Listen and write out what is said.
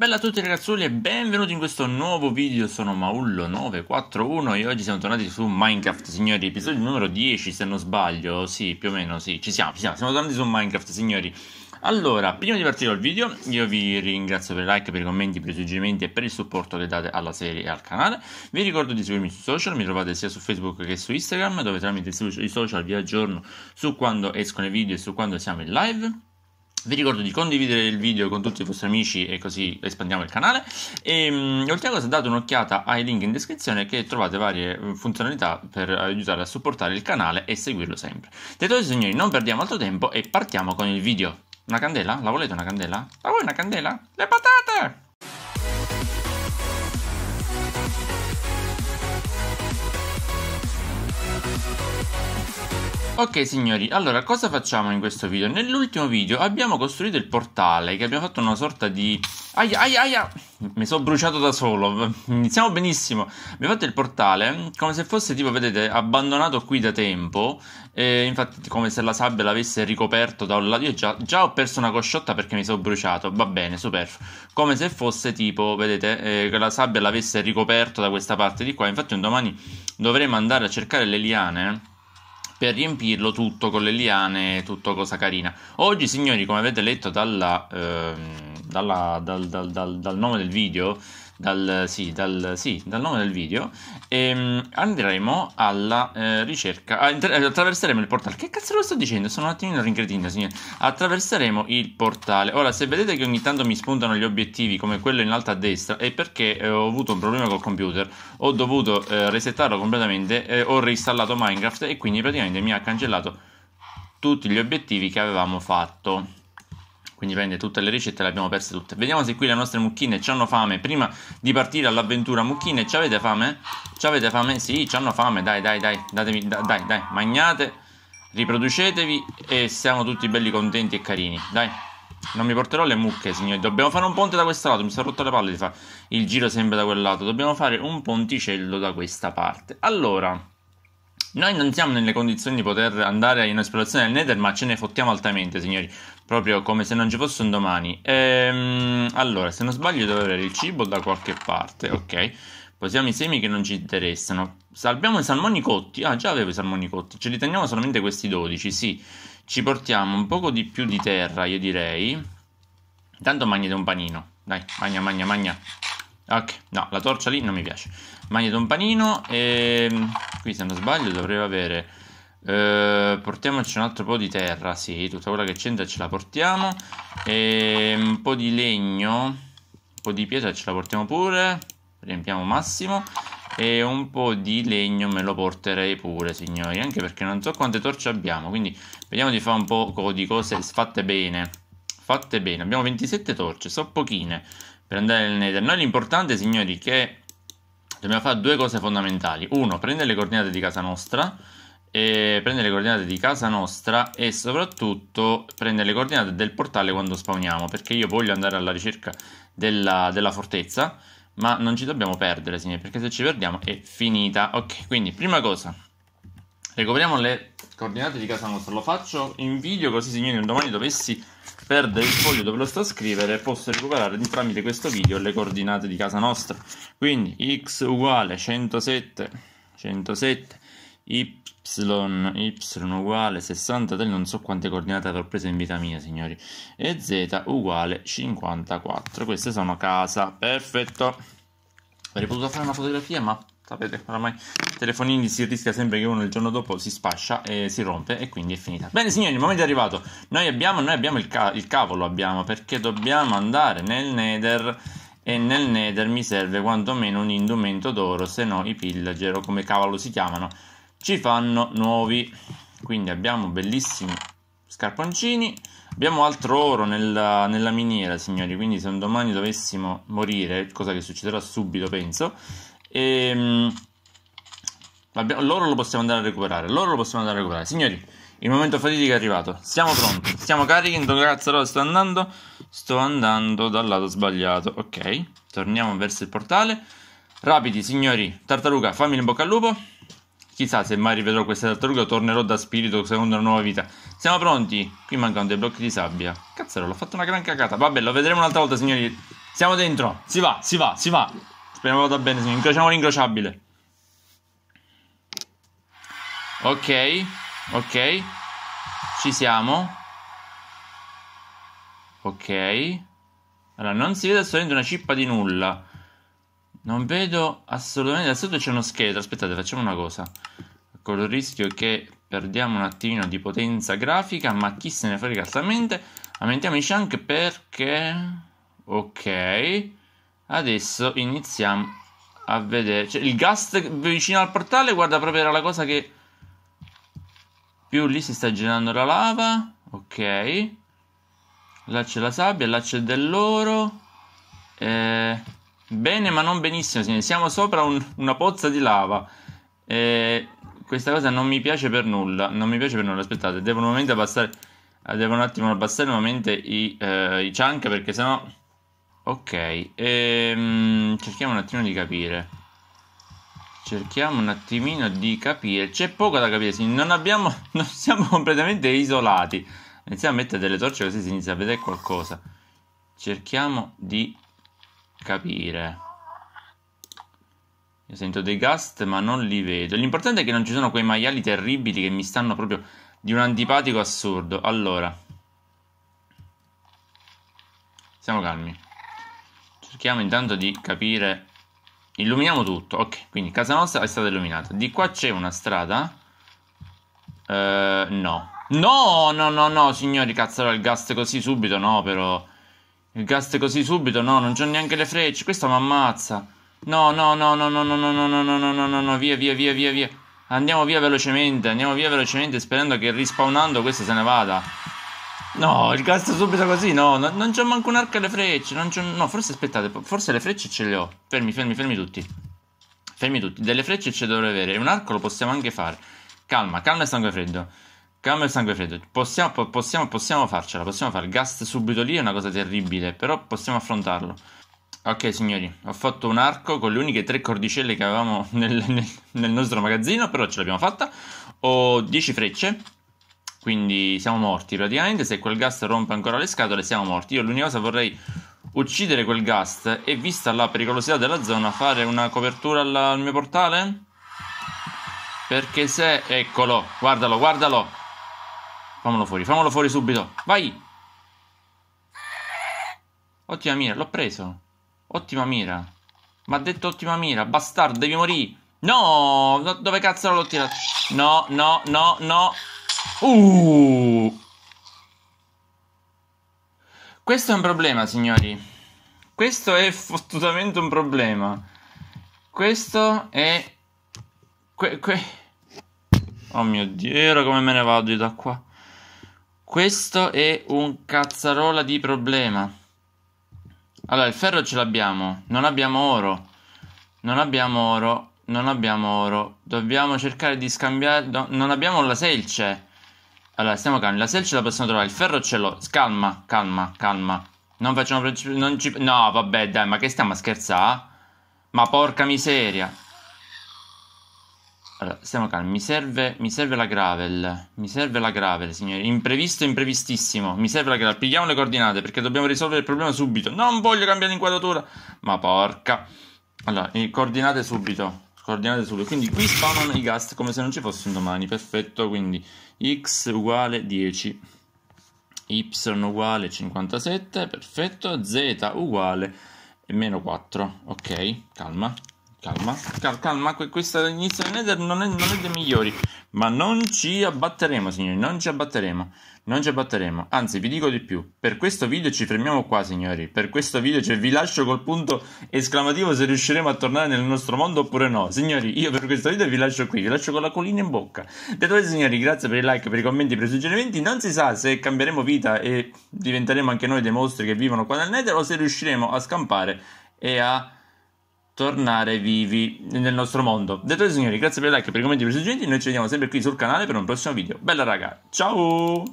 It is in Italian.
Bella a tutti ragazzuoli e benvenuti in questo nuovo video, sono Maullo941 e oggi siamo tornati su Minecraft signori, episodio numero 10 se non sbaglio, sì più o meno sì, ci siamo, ci siamo, siamo tornati su Minecraft signori Allora, prima di partire dal video io vi ringrazio per i like, per i commenti, per i suggerimenti e per il supporto che date alla serie e al canale Vi ricordo di seguirmi sui social, mi trovate sia su Facebook che su Instagram dove tramite i social vi aggiorno su quando escono i video e su quando siamo in live vi ricordo di condividere il video con tutti i vostri amici e così espandiamo il canale. Ehm, e oltre a questo date un'occhiata ai link in descrizione che trovate varie eh, funzionalità per aiutare a supportare il canale e seguirlo sempre. Detto questo signori, non perdiamo altro tempo e partiamo con il video. Una candela? La volete una candela? La vuoi una candela? Le patate! Ok signori, allora cosa facciamo in questo video? Nell'ultimo video abbiamo costruito il portale che abbiamo fatto una sorta di... Aia, aia, aia! Mi sono bruciato da solo, iniziamo benissimo. Abbiamo fatto il portale come se fosse tipo, vedete, abbandonato qui da tempo e infatti, come se la sabbia l'avesse ricoperto da un lato. Io già, già ho perso una cosciotta perché mi sono bruciato. Va bene, super. Come se fosse tipo, vedete, eh, la sabbia l'avesse ricoperto da questa parte di qua. Infatti, un domani dovremo andare a cercare le liane per riempirlo tutto con le liane, tutto cosa carina. Oggi, signori, come avete letto dalla, ehm, dalla, dal, dal, dal, dal nome del video dal, sì, dal, sì, dal nome del video e ehm, andremo alla eh, ricerca, attraverseremo il portale, che cazzo lo sto dicendo? Sono un attimino rincretino signore, attraverseremo il portale, ora se vedete che ogni tanto mi spuntano gli obiettivi come quello in alto a destra è perché eh, ho avuto un problema col computer, ho dovuto eh, resettarlo completamente, eh, ho reinstallato Minecraft e quindi praticamente mi ha cancellato tutti gli obiettivi che avevamo fatto quindi prende tutte le ricette le abbiamo perse tutte. Vediamo se qui le nostre mucchine hanno fame. Prima di partire all'avventura, mucchine, ci avete fame? Ci avete fame? Sì, ci hanno fame. Dai, dai, dai, datemi, da, dai, dai, magnate, riproducetevi e siamo tutti belli contenti e carini. Dai, non mi porterò le mucche, signori. Dobbiamo fare un ponte da questo lato. Mi sono rotto le palle di fare il giro sempre da quel lato. Dobbiamo fare un ponticello da questa parte. Allora. Noi non siamo nelle condizioni di poter andare in esplorazione del Nether, ma ce ne fottiamo altamente, signori. Proprio come se non ci fosse un domani. Ehm, allora, se non sbaglio, devo avere il cibo da qualche parte, ok. Posiamo i semi che non ci interessano. Salviamo i salmoni cotti. Ah, già avevo i salmoni cotti. Ce li teniamo solamente questi 12, sì. Ci portiamo un poco di più di terra, io direi. Intanto, magnate un panino. Dai, magna, magna, magna. Ok, no, la torcia lì non mi piace. Maglia un panino e ehm, qui se non sbaglio dovrei avere... Eh, portiamoci un altro po' di terra, sì, tutta quella che c'entra ce la portiamo. E ehm, un po' di legno, un po' di pietra ce la portiamo pure, riempiamo massimo. E un po' di legno me lo porterei pure, signori, anche perché non so quante torce abbiamo, quindi vediamo di fare un po' di cose fatte bene. Fatte bene, abbiamo 27 torce, so pochine per andare nel nether. Noi l'importante, signori, è che dobbiamo fare due cose fondamentali. Uno, prendere le coordinate di casa nostra. E prendere le coordinate di casa nostra e soprattutto prendere le coordinate del portale quando spawniamo. Perché io voglio andare alla ricerca della, della fortezza. Ma non ci dobbiamo perdere, signori, perché se ci perdiamo è finita. Ok, quindi prima cosa, Recuperiamo le coordinate di casa nostra. Lo faccio in video così signori un domani dovessi perdere il foglio dove lo sto a scrivere posso recuperare tramite questo video le coordinate di casa nostra. Quindi x uguale 107, 107, y, y uguale 63, non so quante coordinate avrò preso in vita mia signori, e z uguale 54. Queste sono casa, perfetto. Avrei potuto fare una fotografia ma Sapete, oramai i telefonini si rischia sempre che uno il giorno dopo si spascia e si rompe e quindi è finita. Bene signori, il momento è arrivato. Noi abbiamo, noi abbiamo il, ca- il cavolo, abbiamo, perché dobbiamo andare nel Nether e nel Nether mi serve quantomeno un indumento d'oro, se no i pillager o come cavolo si chiamano ci fanno nuovi. Quindi abbiamo bellissimi scarponcini. Abbiamo altro oro nella, nella, miniera, signori, quindi se un domani dovessimo morire, cosa che succederà subito, penso, e, ehm, abbiamo, loro lo possiamo andare a recuperare. Loro lo possiamo andare a recuperare. Signori, il momento fatidico è arrivato. Siamo pronti. Siamo carichi. Dove cazzo sto andando? Sto andando dal lato sbagliato. Ok, torniamo verso il portale. Rapidi, signori. Tartaruga, fammi in bocca al lupo. Chissà se mai rivedrò questa tartaruga, tornerò da spirito secondo una nuova vita. Siamo pronti? Qui mancano dei blocchi di sabbia. Cazzo, l'ho fatto una gran cagata. Vabbè, lo vedremo un'altra volta, signori. Siamo dentro. Si va, si va, si va. Speriamo vada bene, sì. incrociamo l'incrociabile. Ok, ok. Ci siamo. Ok. Allora, non si vede assolutamente una cippa di nulla. Non vedo assolutamente... Sotto c'è uno scheletro. Aspettate, facciamo una cosa. Con il rischio che perdiamo un attimino di potenza grafica, ma chi se ne frega altamente. Aumentiamo i chunk perché... Ok. Adesso iniziamo a vedere. Cioè, il gas vicino al portale, guarda, proprio era la cosa che... Più lì si sta girando la lava. Ok. Là c'è la sabbia, là c'è dell'oro. Eh, bene, ma non benissimo. Siamo sopra un, una pozza di lava. Eh, questa cosa non mi piace per nulla. Non mi piace per nulla. Aspettate, devo un momento abbassare. Devo un attimo abbassare nuovamente i, eh, i chunk perché sennò. Ok, ehm, cerchiamo un attimo di capire. Cerchiamo un attimino di capire. C'è poco da capire, non, abbiamo, non siamo completamente isolati. Iniziamo a mettere delle torce così si inizia a vedere qualcosa. Cerchiamo di capire. Io sento dei gast ma non li vedo. L'importante è che non ci sono quei maiali terribili che mi stanno proprio di un antipatico assurdo. Allora, siamo calmi cerchiamo intanto di capire. Illuminiamo tutto. Ok, quindi casa nostra è stata illuminata. Di qua c'è una strada. Uh, no. No, no, no, no, signori, cazzarola, il gas così subito, no, però. Il gas così subito, no, non c'ho neanche le frecce, questo mi ammazza. no, no, no, no, no, no, no, no, no, no, no, no, no, via, via, via, via, via. Andiamo via velocemente, andiamo via velocemente sperando che rispawnando questo se ne vada. No, il gas subito così, no, no non c'ho manco un arco alle frecce, no, forse aspettate, forse le frecce ce le ho, fermi, fermi, fermi tutti, fermi tutti, delle frecce ce le dovrei avere, un arco lo possiamo anche fare, calma, calma il sangue freddo, calma il sangue freddo, possiamo, po- possiamo, possiamo farcela, possiamo fare, il gas subito lì è una cosa terribile, però possiamo affrontarlo. Ok signori, ho fatto un arco con le uniche tre cordicelle che avevamo nel, nel, nel nostro magazzino, però ce l'abbiamo fatta, ho 10 frecce, quindi siamo morti praticamente. Se quel gas rompe ancora le scatole, siamo morti. Io l'unica cosa vorrei uccidere quel gas e vista la pericolosità della zona, fare una copertura alla, al mio portale. Perché se. Eccolo, guardalo, guardalo. fammelo fuori, fammelo fuori subito. Vai. Ottima mira, l'ho preso. Ottima mira. Ma ha detto ottima mira, bastardo, devi morire. No, dove cazzo l'ho tirato? No, no, no, no. Uh. Questo è un problema, signori. Questo è fottutamente un problema. Questo è... Que- que- oh mio dio, come me ne vado da qua. Questo è un cazzarola di problema. Allora, il ferro ce l'abbiamo. Non abbiamo oro. Non abbiamo oro. Non abbiamo oro. Dobbiamo cercare di scambiare... No, non abbiamo la selce. Allora, stiamo calmi. La selce la possiamo trovare. Il ferro ce l'ho. Calma, calma, calma. Non facciamo. Non ci, no, vabbè, dai, ma che stiamo a scherzare? Ma porca miseria. Allora, stiamo calmi. Mi serve, mi serve la gravel. Mi serve la gravel, signori. Imprevisto, imprevistissimo. Mi serve la gravel. Pigliamo le coordinate perché dobbiamo risolvere il problema subito. Non voglio cambiare inquadratura. Ma porca. Allora, coordinate subito coordinate sulle. Quindi qui spawnano i gas come se non ci fossero domani. Perfetto, quindi x uguale 10, y uguale 57, perfetto, z uguale meno 4. Ok, calma calma, cal- calma, questa inizio non è, non è dei migliori, ma non ci abbatteremo, signori, non ci abbatteremo, non ci abbatteremo, anzi vi dico di più, per questo video ci fermiamo qua, signori, per questo video cioè, vi lascio col punto esclamativo se riusciremo a tornare nel nostro mondo oppure no, signori, io per questo video vi lascio qui, vi lascio con la colina in bocca, detto questo, signori, grazie per i like, per i commenti, per i suggerimenti, non si sa se cambieremo vita e diventeremo anche noi dei mostri che vivono qua nel nether o se riusciremo a scampare e a tornare vivi nel nostro mondo. Detto questo, signori, grazie per il like, per i commenti, per i suggerimenti, noi ci vediamo sempre qui sul canale per un prossimo video. Bella raga, ciao!